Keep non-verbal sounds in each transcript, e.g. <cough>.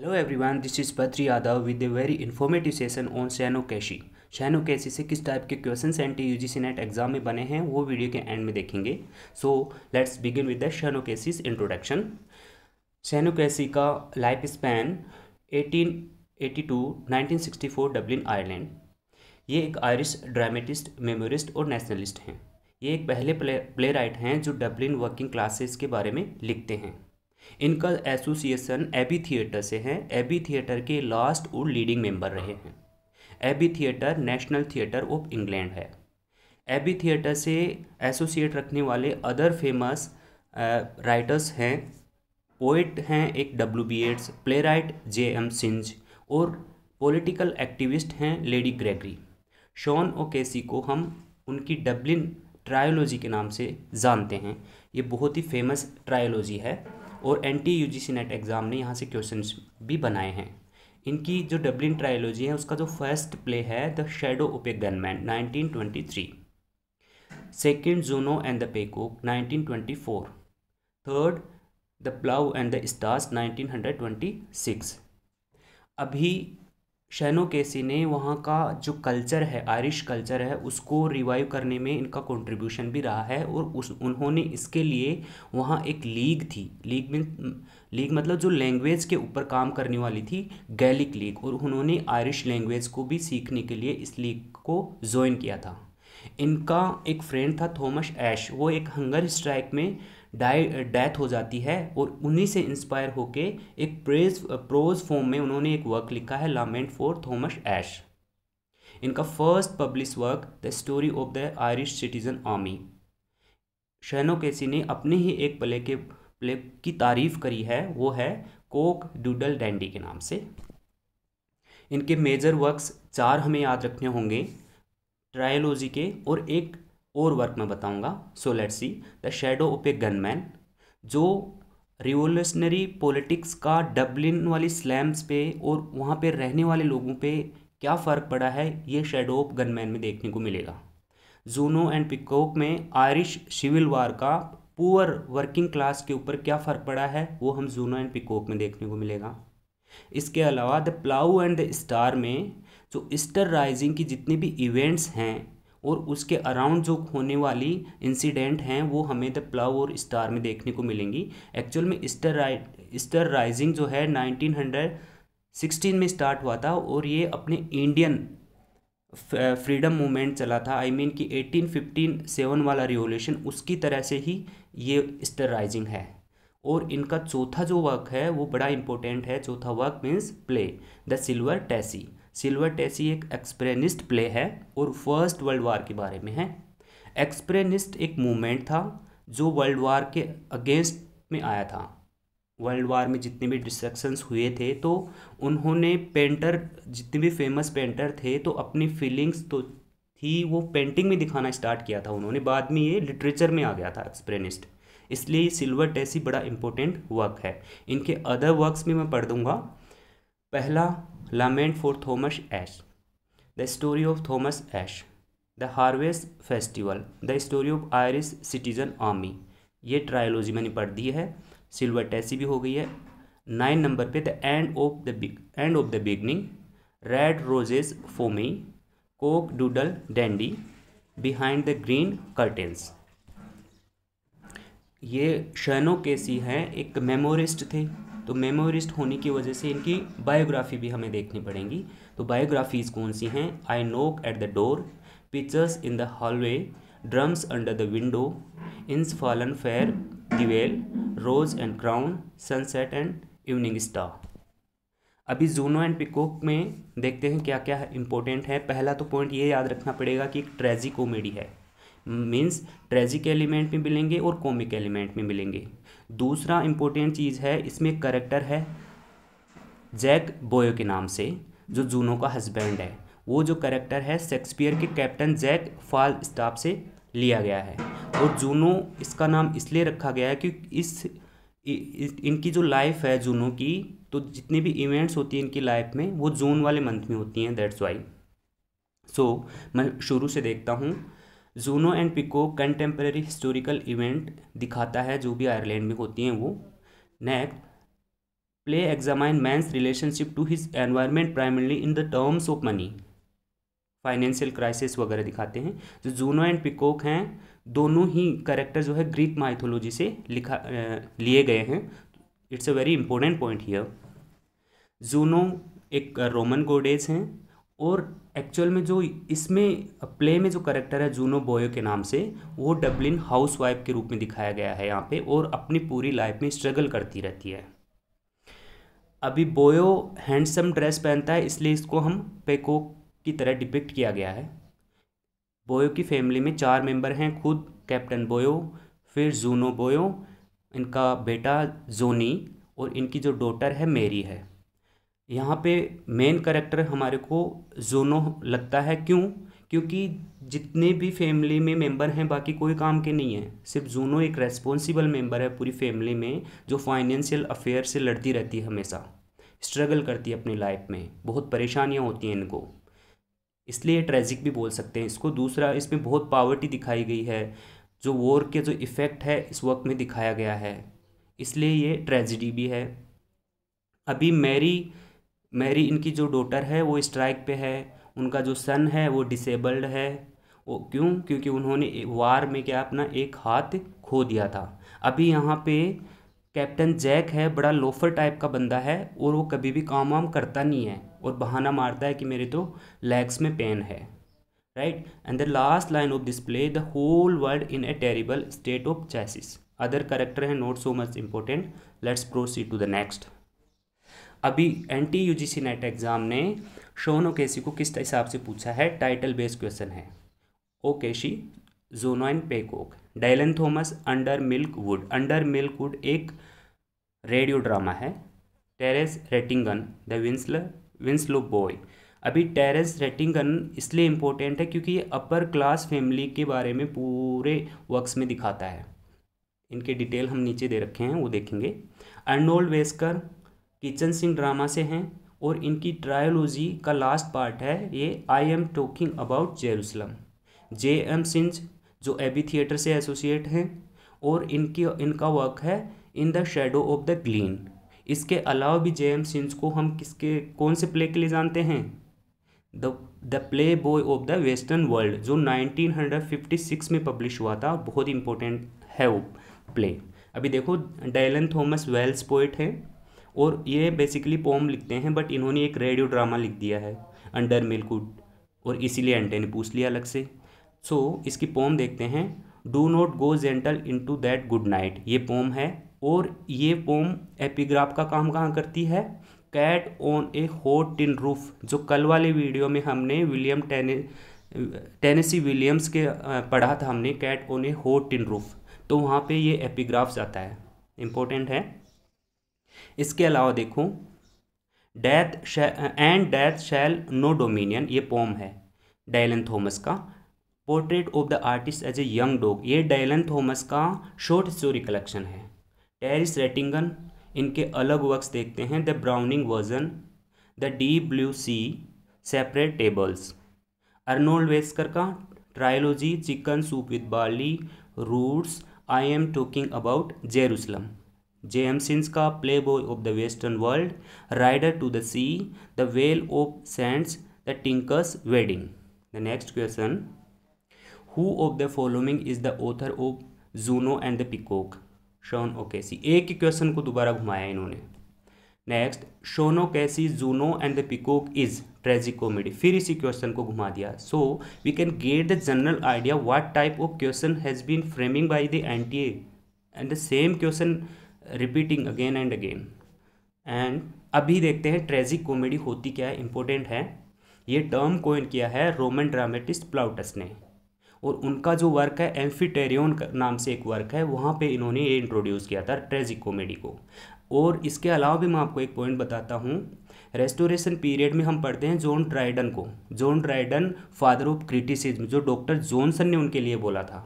Hello everyone this is Patri Yadav with a very informative session on Sean O'Casey Casey से किस type के question NT T U G C NET exam में बने हैं वो वीडियो के एंड में देखेंगे so let's begin with the Sean O'Casey's introduction Casey का लाइफ स्पैन 1882 1964 डब्लिन आयरलैंड ये एक आयरिश ड्रामेटिस्ट मेमोरिस्ट और नेशनलिस्ट हैं ये एक पहले प्ले, प्ले राइट हैं जो डब्लिन वर्किंग क्लासेस के बारे में लिखते हैं इनका एसोसिएशन एबी थिएटर से है एबी थिएटर के लास्ट और लीडिंग मेंबर रहे हैं Abbey theatre national theatre of England है एबी थिएटर से एसोसिएट रखने वाले अदर फेमस राइटर्स हैं पोइट हैं एक W B Yeats playwright J M Synge और पॉलिटिकल एक्टिविस्ट हैं लेडी ग्रेगरी शॉन ओकेसी को हम उनकी डब्लिन ट्रायोलॉजी के नाम से जानते हैं ये बहुत ही फेमस ट्रायोलॉजी है और N T U G C NET exam ने यहाँ से क्वेश्चन भी बनाए हैं इनकी जो डब्लिन ट्रायोलॉजी है उसका जो फर्स्ट प्ले है the shadow of a gunman nineteen twenty three second Juno and the peacock nineteen twenty four third the plough and the stars nineteen hundred twenty six अभी शहनो केसी ने वहाँ का जो culture है आयरिश कल्चर है उसको revive करने में इनका कंट्रीब्यूशन भी रहा है और उस उन्होंने इसके लिए वहाँ एक लीग थी लीग में लीग मतलब जो लैंग्वेज के ऊपर काम करने वाली थी गैलिक लीग और उन्होंने आयरिश लैंग्वेज को भी सीखने के लिए इस लीग को ज्वाइन किया था इनका एक फ्रेंड था थॉमस एश वो एक हंगर स्ट्राइक में डाई डेथ हो जाती है और उन्हीं से इंस्पायर होके एक प्रेज प्रोज फॉर्म में उन्होंने एक वर्क लिखा है लामेंट फॉर थॉमस एश इनका first publish work the story of the Irish citizen army Sean O'Casey ने अपने ही एक प्ले के प्ले की तारीफ करी है वो है कोक डूडल डैंडी के नाम से इनके मेजर वर्क्स चार हमें याद रखने होंगे ट्रायोलॉजी के और एक और वर्क में बताऊंगा so let see the shadow of a gunman जो रिवोल्यूशनरी पॉलिटिक्स का डबलिन वाली स्लैम्स पे और वहाँ पे रहने वाले लोगों पे क्या फ़र्क पड़ा है ये शेडो ऑफ गनमैन में देखने को मिलेगा जूनो एंड पिकॉक में आयरिश सिविल वार का पुअर वर्किंग क्लास के ऊपर क्या फ़र्क पड़ा है वो हम जूनो एंड पिकॉक में देखने को मिलेगा इसके अलावा the plough and the star में जो ईस्टर राइजिंग की जितनी भी इवेंट्स हैं और उसके अराउंड जो होने वाली इंसिडेंट हैं वो हमें द प्लव और स्टार में देखने को मिलेंगी एक्चुअल में स्टर राइ स्टर राइजिंग जो है 1916 में स्टार्ट हुआ था और ये अपने इंडियन फ्रीडम मूवमेंट चला था आई I मीन mean कि एटीन फिफ्टीन सेवन वाला रिवोल्यूशन उसकी तरह से ही ये स्टर राइजिंग है और इनका चौथा जो वर्क है वो बड़ा इंपॉर्टेंट है चौथा work means play the silver tassie silver tassie एक एक्सप्रेनिस्ट प्ले है और फर्स्ट वर्ल्ड वार के बारे में है एक्सप्रेनिस्ट एक मूवमेंट था जो वर्ल्ड वार के अगेंस्ट में आया था वर्ल्ड वार में जितने भी डिस्ट्रक्शंस हुए थे तो उन्होंने पेंटर जितने भी फेमस पेंटर थे तो अपनी फीलिंग्स तो थी वो पेंटिंग में दिखाना स्टार्ट किया था उन्होंने बाद में ये लिटरेचर में आ गया था एक्सप्रेनिस्ट इसलिए ये सिल्वर टेसी बड़ा इम्पोर्टेंट वर्क है इनके अदर वर्क्स में मैं पढ़ दूँगा पहला lament for Thomas Ash, the story of Thomas Ash, the harvest festival, the story of Irish citizen army. ये ट्रायोलॉजी मैंने पढ़ दी है सिल्वर टैसी भी हो गई है नाइन नंबर पे the end of the big end of the beginning red roses for me cock doodle dandy behind the green curtains ये शनो केसी हैं एक मेमोरिस्ट थे तो मेमोरिस्ट होने की वजह से इनकी बायोग्राफी भी हमें देखनी पड़ेंगी तो बायोग्राफीज़ कौन सी हैं I knock at the door pictures in the hallway drums under the window inish fallen fair the well rose and crown sunset and evening star अभी जूनो एंड पिकोक में देखते हैं क्या क्या इंपॉर्टेंट है पहला तो पॉइंट ये याद रखना पड़ेगा कि एक ट्रेजी कॉमेडी है मीन्स ट्रेजिक एलिमेंट में मिलेंगे और कॉमिक एलिमेंट में मिलेंगे दूसरा इम्पोर्टेंट चीज़ है इसमें एक करेक्टर है जैक बोयो के नाम से जो जूनो का हस्बैंड है वो जो करेक्टर है शेक्सपियर के कैप्टन जैक फाल स्टाफ से लिया गया है और जूनो इसका नाम इसलिए रखा गया है क्योंकि इस इनकी जो लाइफ है जूनो की तो जितनी भी इवेंट्स होती हैं इनकी लाइफ में वो जून वाले मंथ में होती हैं दैट्स वाई सो मैं शुरू से देखता हूँ Juno and peacock contemporary historical event दिखाता है जो भी आयरलैंड में होती हैं वो next play examine man's relationship to his environment primarily in the terms of money financial crisis वगैरह दिखाते हैं जो जूनो एंड पिकोक हैं दोनों ही करेक्टर जो है ग्रीक माइथोलॉजी से लिखा लिए गए हैं it's a very important point here Juno एक रोमन गोडेज हैं और एक्चुअल में जो इसमें प्ले में जो करेक्टर है जूनो बॉयो के नाम से वो डब्लिन हाउस वाइफ के रूप में दिखाया गया है यहाँ पे और अपनी पूरी लाइफ में स्ट्रगल करती रहती है अभी बोयो हैंडसम ड्रेस पहनता है इसलिए इसको हम पेको की तरह डिपिक्ट किया गया है बोयो की फैमिली में चार मेंबर हैं खुद कैप्टन बोयो फिर जूनो बोयो इनका बेटा जोनी और इनकी जो डॉटर है मेरी है यहाँ पे मेन करेक्टर हमारे को जोनो लगता है क्यों क्योंकि जितने भी फैमिली में मेंबर हैं बाकी कोई काम के नहीं है सिर्फ जोनो एक रेस्पॉन्सिबल मेंबर है पूरी फैमिली में जो फाइनेंशियल अफेयर से लड़ती रहती है हमेशा स्ट्रगल करती है अपनी लाइफ में बहुत परेशानियाँ होती हैं इनको इसलिए ट्रेजिक भी बोल सकते हैं इसको दूसरा इसमें बहुत पावर्टी दिखाई गई है जो वॉर के जो इफ़ेक्ट है इस वक्त में दिखाया गया है इसलिए ये ट्रेजिडी भी है अभी मेरी मैरी इनकी जो डॉटर है वो स्ट्राइक पे है उनका जो सन है वो डिसेबल्ड है वो क्यों क्योंकि उन्होंने वार में क्या अपना एक हाथ खो दिया था अभी यहाँ पे कैप्टन जैक है बड़ा लोफर टाइप का बंदा है और वो कभी भी काम वाम करता नहीं है और बहाना मारता है कि मेरे तो लेग्स में पेन है right and the last line of this play the whole world in a terrible state of chassis other character है not so much important let's proceed to the next अभी N T U G C NET exam ने Sean केसी को किस हिसाब से पूछा है title based question है O'Casey Juno and peacock Dylan Thomas under milk wood under milk wood एक रेडियो ड्रामा है Terence Rattigan the Winslow Winslow boy अभी टेरेस रेटिंगन इसलिए इम्पोर्टेंट है क्योंकि ये अपर क्लास फैमिली के बारे में पूरे वर्क्स में दिखाता है इनके डिटेल हम नीचे दे रखे हैं वो देखेंगे Arnold Wesker kitchen sink drama से हैं और इनकी ट्रायोलॉजी का लास्ट पार्ट है ये I am talking about Jerusalem J M Synge जो एबी थिएटर से एसोसिएट हैं और इनकी इनका वर्क है in the shadow of the glen इसके अलावा भी जे एम सिंह को हम किसके कौन से प्ले के लिए जानते हैं the the playboy of the western world जो 1956 में पब्लिश हुआ था बहुत इंपॉर्टेंट है वो प्ले अभी देखो डायलन थॉमस वेल्स पोइट है और ये बेसिकली पोम लिखते हैं बट इन्होंने एक रेडियो ड्रामा लिख दिया है अंडर मिल्कुड और इसीलिए एंटे ने पूछ लिया अलग से सो so, इसकी पोम देखते हैं do not go gentle into that good night ये पोम है और ये पोम एपीग्राफ का काम कहाँ करती है कैट ऑन ए होट टिन रूफ जो कल वाले वीडियो में हमने विलियम टेने टेनेसी विलियम्स के पढ़ा था हमने कैट ऑन ए होट टिन रूफ तो वहाँ पे ये एपीग्राफ्स आता है इम्पोर्टेंट है इसके अलावा देखो death and death shall no dominion ये पोम है डायलन थॉमस का portrait of the artist as a young dog ये डायलन थॉमस का शॉर्ट स्टोरी कलेक्शन है टेरिस रेटिंगन इनके अलग वर्क्स देखते हैं the browning version the deep blue sea separate tables Arnold Wesker का trilogy chicken soup with barley roots I am talking about Jerusalem J M Synge का playboy of the western world rider to the sea the well of saints the tinker's wedding the next question who of the following is the author of Juno and the peacock O'Casey एक ही question को दोबारा घुमाया इन्होंने next Sean O'Casey Juno and the peacock is tragic comedy फिर इसी question को घुमा दिया so we can get the general idea what type of question has been framing by the NT and the same question repeating again and again and अभी देखते हैं tragic comedy होती क्या है इम्पोर्टेंट है ये टर्म कोइन किया है रोमन ड्रामेटिस्ट प्लाउटस ने और उनका जो वर्क है एम्फीटेरियन नाम से एक वर्क है वहाँ पे इन्होंने ये इंट्रोड्यूस किया था ट्रेजिक कॉमेडी को और इसके अलावा भी मैं आपको एक पॉइंट बताता हूँ रेस्टोरेशन पीरियड में हम पढ़ते हैं जॉन ड्राइडन को John Dryden father of criticism जो डॉक्टर जॉनसन ने उनके लिए बोला था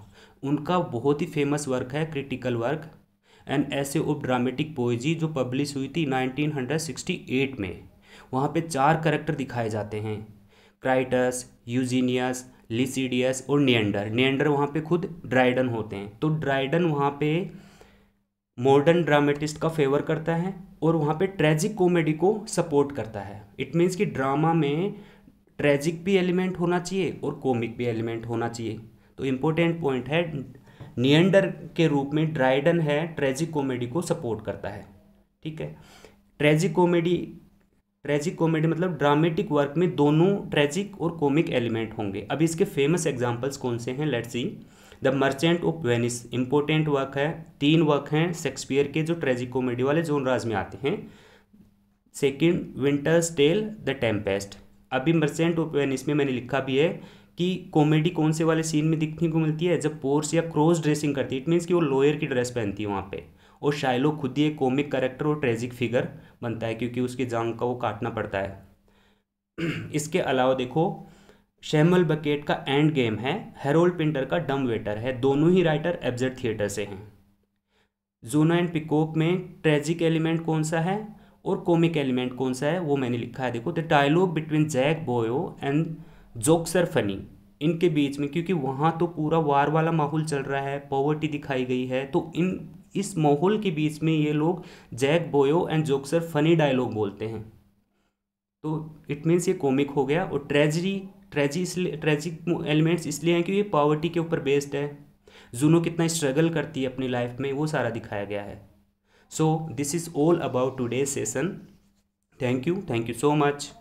उनका बहुत ही फेमस वर्क है critical work an essay of dramatic poesy जो पब्लिश हुई थी 1968 में वहाँ पे चार करेक्टर दिखाए जाते हैं क्राइटस यूजीनियस लिसीडियस और नियंडर नियंडर वहाँ पे खुद ड्राइडन होते हैं तो ड्राइडन वहाँ पे मॉडर्न ड्रामेटिस्ट का फेवर करता है और वहाँ पे ट्रेजिक कॉमेडी को सपोर्ट करता है इट मीन्स कि ड्रामा में ट्रेजिक भी एलिमेंट होना चाहिए और कॉमिक भी एलिमेंट होना चाहिए तो इम्पोर्टेंट पॉइंट है नियंडर के रूप में ड्राइडन है ट्रेजिक कॉमेडी को सपोर्ट करता है ठीक है ट्रेजिक कॉमेडी ट्रेजिक कॉमेडी मतलब ड्रामेटिक वर्क में दोनों ट्रेजिक और कॉमिक एलिमेंट होंगे अब इसके फेमस एग्जांपल्स कौन से हैं let's see the merchant of Venice important work है तीन वर्क हैं शेक्सपियर के जो ट्रेजिक कॉमेडी वाले जोन राज में आते हैं second winter's tale the tempest अभी मर्चेंट ऑफ वेनिस में मैंने लिखा भी है कि कॉमेडी कौन से वाले सीन में दिखने को मिलती है जब पोर्स या क्रॉस ड्रेसिंग करती है इट मीन्स कि वो लोयर की ड्रेस पहनती है वहाँ पे और शायलो खुद ही एक कॉमिक करेक्टर और ट्रेजिक फिगर बनता है क्योंकि उसकी जांग का वो काटना पड़ता है <clears throat> इसके अलावा देखो शैमल बकेट का एंड गेम है हेरोल्ड पिंटर का डम वेटर है दोनों ही राइटर एब्जेट थिएटर से हैं जोना एंड पिकोप में ट्रेजिक एलिमेंट कौन सा है और कॉमिक एलिमेंट कौन सा है वो मैंने लिखा है देखो द डायलॉग बिटवीन जैक बोयो एंड जोक्स आर फनी इनके बीच में क्योंकि वहाँ तो पूरा वार वाला माहौल चल रहा है पॉवर्टी दिखाई गई है तो इन इस माहौल के बीच में ये लोग जैक बोयो एंड जोक्सर फनी डायलॉग बोलते हैं तो इट मीन्स ये कॉमिक हो गया और ट्रेजरी ट्रेजी इसलिए ट्रेजिक एलिमेंट्स इसलिए हैं कि ये पॉवर्टी के ऊपर बेस्ड है जूनो कितना स्ट्रगल करती है अपनी लाइफ में वो सारा दिखाया गया है so this is all about today session thank you thank you so much